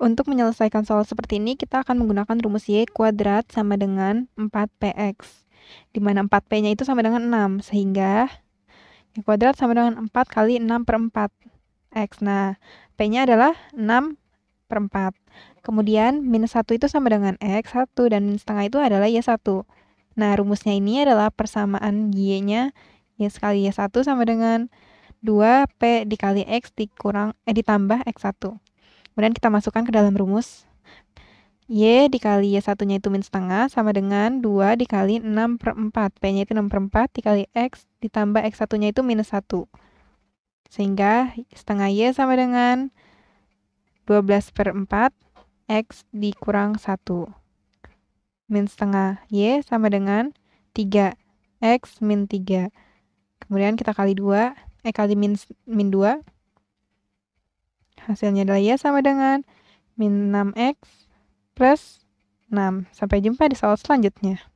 Untuk menyelesaikan soal seperti ini, kita akan menggunakan rumus Y kuadrat sama dengan 4px. Di mana 4p-nya itu sama dengan 6, sehingga Y kuadrat sama dengan 4 kali 6 per 4 x. Nah, p-nya adalah 6 per 4. Kemudian, minus 1 itu sama dengan x, 1, dan minus setengah itu adalah Y1. Nah, rumusnya ini adalah persamaan Y-nya Y sekali Y1 sama dengan 2P dikali X dikurang, eh, ditambah X1. Kemudian kita masukkan ke dalam rumus. Y dikali Y satunya itu min setengah sama dengan 2 dikali 6 per 4. P-nya itu 6 per 4 dikali X ditambah X satunya itu minus 1. Sehingga setengah Y sama dengan 12 per 4 X dikurang 1. Min setengah Y sama dengan 3 X min 3. Kemudian kita kali 2, eh kali min, min 2. Hasilnya adalah ya sama dengan min 6X plus 6. Sampai jumpa di soal selanjutnya.